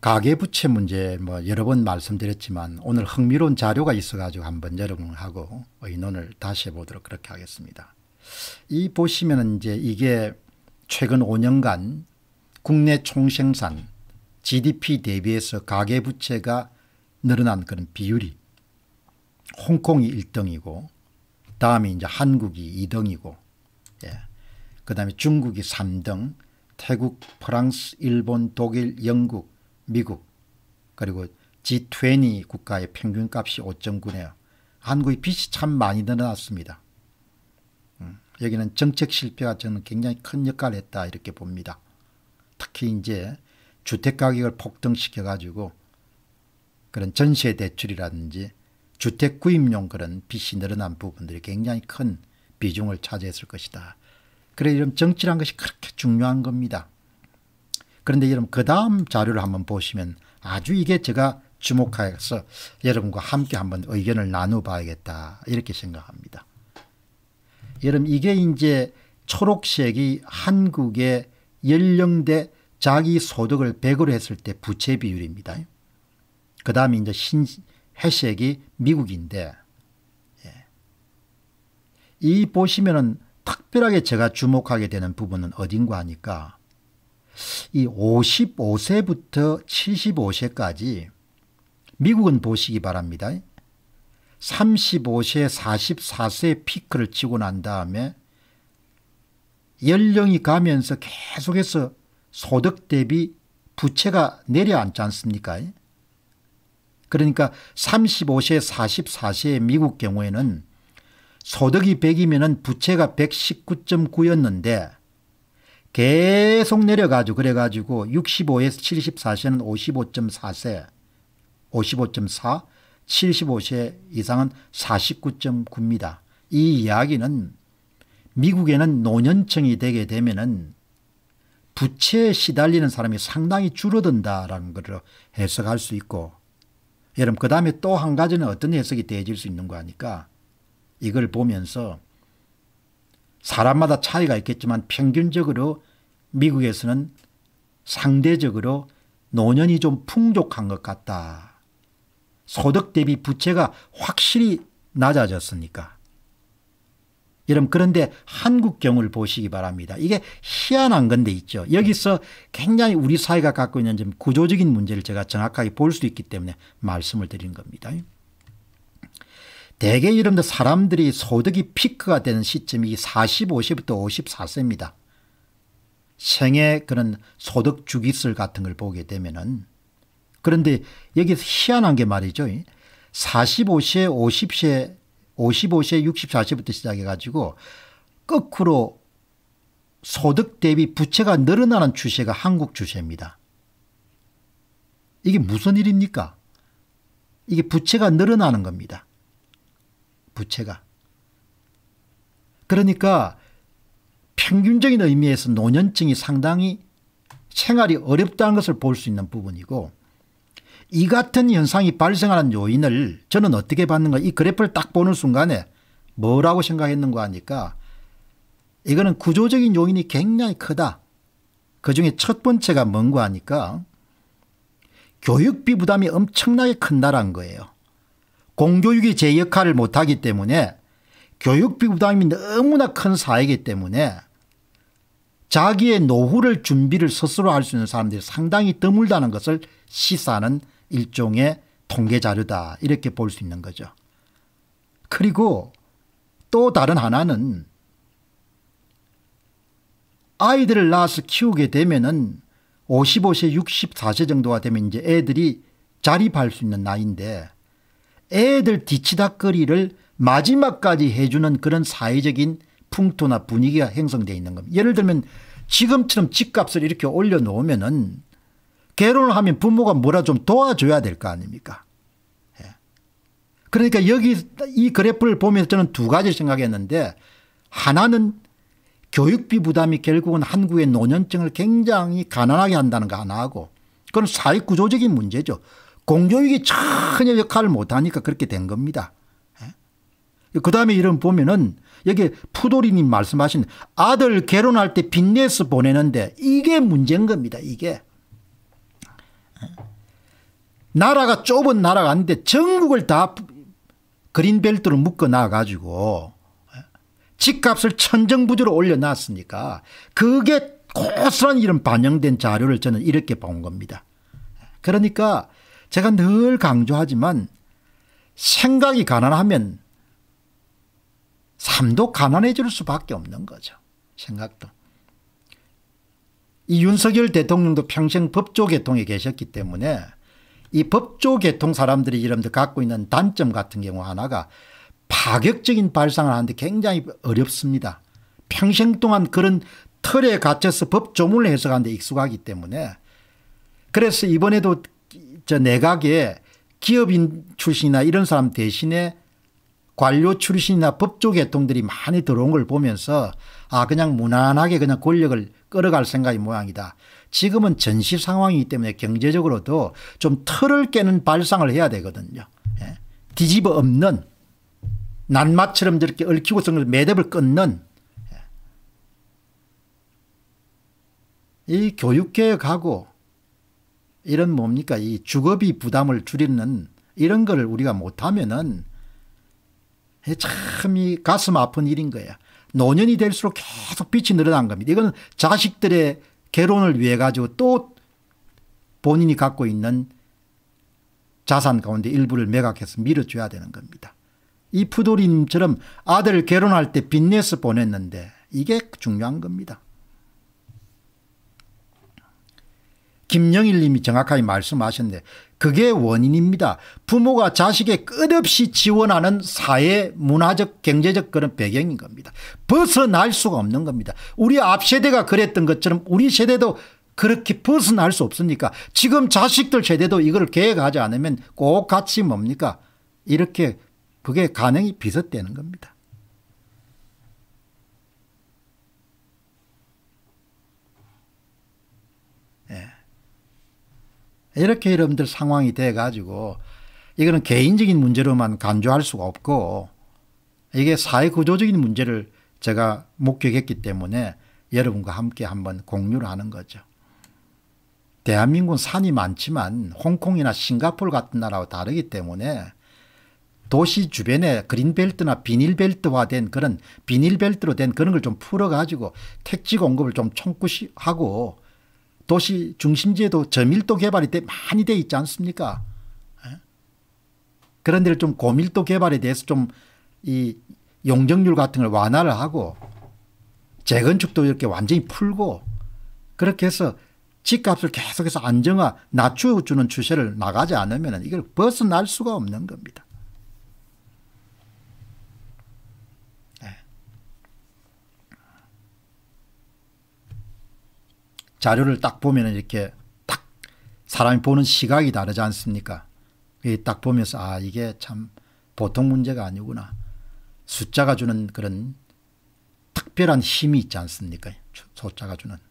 가계부채 문제 뭐 여러 번 말씀드렸지만 오늘 흥미로운 자료가 있어가지고 한번 여러분하고 의논을 다시 해보도록 그렇게 하겠습니다. 이 보시면 이제 이게 최근 5년간 국내 총생산 GDP 대비해서 가계부채가 늘어난 그런 비율이 홍콩이 1등이고 다음에 이제 한국이 2등이고 예. 그 다음에 중국이 3등 태국, 프랑스, 일본, 독일, 영국 미국 그리고 G20 국가의 평균값이 5.9네요. 한국의 빚이 참 많이 늘어났습니다. 음, 여기는 정책 실패가 저는 굉장히 큰 역할을 했다 이렇게 봅니다. 특히 이제 주택가격을 폭등시켜가지고 그런 전세 대출이라든지 주택 구입용 그런 빚이 늘어난 부분들이 굉장히 큰 비중을 차지했을 것이다. 그래 이런 정치란 것이 그렇게 중요한 겁니다. 그런데 여러분 그 다음 자료를 한번 보시면 아주 이게 제가 주목하여서 여러분과 함께 한번 의견을 나눠봐야겠다 이렇게 생각합니다. 여러분 이게 이제 초록색이 한국의 연령대 자기 소득을 100으로 했을 때 부채 비율입니다. 그 다음에 이제 신, 회색이 미국인데 예. 이 보시면은 특별하게 제가 주목하게 되는 부분은 어딘가 하니까 이 55세부터 75세까지 미국은 보시기 바랍니다. 35세, 44세 피크를 치고 난 다음에 연령이 가면서 계속해서 소득 대비 부채가 내려앉지 않습니까? 그러니까 35세, 4 4세 미국 경우에는 소득이 100이면 부채가 119.9였는데 계속 내려가지고 그래가지고 65에서 74세는 55.4세 55.4 75세 이상은 49.9입니다. 이 이야기는 미국에는 노년층이 되게 되면은 부채에 시달리는 사람이 상당히 줄어든다라는 것을 해석할 수 있고 여러분 그 다음에 또 한 가지는 어떤 해석이 되어질 수 있는 거 아니까 이걸 보면서 사람마다 차이가 있겠지만 평균적으로 미국에서는 상대적으로 노년이 좀 풍족한 것 같다. 소득 대비 부채가 확실히 낮아졌으니까. 여러분 그런데 한국 경우를 보시기 바랍니다. 이게 희한한 건데 있죠. 여기서 굉장히 우리 사회가 갖고 있는 좀 구조적인 문제를 제가 정확하게 볼 수 있기 때문에 말씀을 드린 겁니다. 대개 여러분들 사람들이 소득이 피크가 되는 시점이 45세부터 54세입니다. 생애 그런 소득 주기설 같은 걸 보게 되면은 그런데 여기서 희한한 게 말이죠. 45세, 50세, 55세, 64세부터 시작해 가지고 거꾸로 소득 대비 부채가 늘어나는 추세가 한국 추세입니다. 이게 무슨 일입니까? 이게 부채가 늘어나는 겁니다. 부채가. 그러니까 평균적인 의미에서 노년층이 상당히 생활이 어렵다는 것을 볼 수 있는 부분이고 이 같은 현상이 발생하는 요인을 저는 어떻게 봤는가 이 그래프를 딱 보는 순간에 뭐라고 생각했는가 하니까 이거는 구조적인 요인이 굉장히 크다. 그중에 첫 번째가 뭔가 하니까 교육비 부담이 엄청나게 큰다란 거예요. 공교육이 제 역할을 못하기 때문에 교육비 부담이 너무나 큰 사회이기 때문에 자기의 노후를 준비를 스스로 할 수 있는 사람들이 상당히 드물다는 것을 시사하는 일종의 통계 자료다 이렇게 볼 수 있는 거죠. 그리고 또 다른 하나는 아이들을 낳아서 키우게 되면은 55세 64세 정도가 되면 이제 애들이 자립할 수 있는 나이인데 애들 뒤치다거리를 마지막까지 해주는 그런 사회적인 풍토나 분위기가 형성되어 있는 겁니다. 예를 들면 지금처럼 집값을 이렇게 올려놓으면은 결혼을 하면 부모가 뭐라 좀 도와줘야 될 거 아닙니까? 예. 그러니까 여기 이 그래프를 보면서 저는 두 가지 생각했는데 하나는 교육비 부담이 결국은 한국의 노년층을 굉장히 가난하게 한다는 거 하나하고 그건 사회구조적인 문제죠. 공교육이 전혀 역할을 못하니까 그렇게 된 겁니다. 예. 그 다음에 이런 보면은 여기 푸돌이님 말씀하신 아들 결혼할 때 빚내서 보내는데 이게 문제인 겁니다. 이게. 나라가 좁은 나라가 아닌데 전국을 다 그린벨트로 묶어놔가지고 집값을 천정부지로 올려놨으니까 그게 고스란히 이런 반영된 자료를 저는 이렇게 본 겁니다. 그러니까 제가 늘 강조하지만 생각이 가난하면 삶도 가난해질 수밖에 없는 거죠. 생각도. 이 윤석열 대통령도 평생 법조 개통에 계셨기 때문에 이 법조 개통 사람들이 이름들 갖고 있는 단점 같은 경우 하나가 파격적인 발상을 하는데 굉장히 어렵습니다. 평생 동안 그런 틀에 갇혀서 법조문을 해석하는데 익숙하기 때문에 그래서 이번에도 저 내각에 기업인 출신이나 이런 사람 대신에 관료 출신이나 법조 계통들이 많이 들어온 걸 보면서 아 그냥 무난하게 그냥 권력을 끌어갈 생각이 모양이다. 지금은 전시 상황이기 때문에 경제적으로도 좀 틀을 깨는 발상을 해야 되거든요. 예. 뒤집어 없는 난마처럼 저렇게 얽히고서 매듭을 끊는 예. 이 교육개혁하고 이런 뭡니까 이 주거비 부담을 줄이는 이런 걸 우리가 못하면은 참이 가슴 아픈 일인 거야. 노년이 될수록 계속 빛이 늘어난 겁니다. 이건 자식들의 결혼을 위해 가지고 또 본인이 갖고 있는 자산 가운데 일부를 매각해서 밀어줘야 되는 겁니다. 이 푸도리님처럼 아들 결혼할 때 빚내서 보냈는데 이게 중요한 겁니다. 김영일 님이 정확하게 말씀하셨네. 그게 원인입니다. 부모가 자식에 끝없이 지원하는 사회 문화적 경제적 그런 배경인 겁니다. 벗어날 수가 없는 겁니다. 우리 앞세대가 그랬던 것처럼 우리 세대도 그렇게 벗어날 수 없으니까 지금 자식들 세대도 이걸 계획하지 않으면 꼭 같이 뭡니까 이렇게 그게 가능이 비슷되는 겁니다. 이렇게 여러분들 상황이 돼 가지고 이거는 개인적인 문제로만 간주할 수가 없고 이게 사회 구조적인 문제를 제가 목격했기 때문에 여러분과 함께 한번 공유를 하는 거죠. 대한민국은 산이 많지만 홍콩이나 싱가폴 같은 나라와 다르기 때문에 도시 주변에 그린벨트나 비닐벨트화된 그런 비닐벨트로 된 그런 걸 좀 풀어가지고 택지 공급을 좀청구시하고 도시 중심지에도 저밀도 개발이 돼, 많이 돼 있지 않습니까? 예? 그런 데를 좀 고밀도 개발에 대해서 좀 이 용적률 같은 걸 완화를 하고 재건축도 이렇게 완전히 풀고 그렇게 해서 집값을 계속해서 안정화 낮춰주는 추세를 나가지 않으면 이걸 벗어날 수가 없는 겁니다. 자료를 딱 보면 이렇게 딱 사람이 보는 시각이 다르지 않습니까? 딱 보면서 아 이게 참 보통 문제가 아니구나. 숫자가 주는 그런 특별한 힘이 있지 않습니까? 숫자가 주는.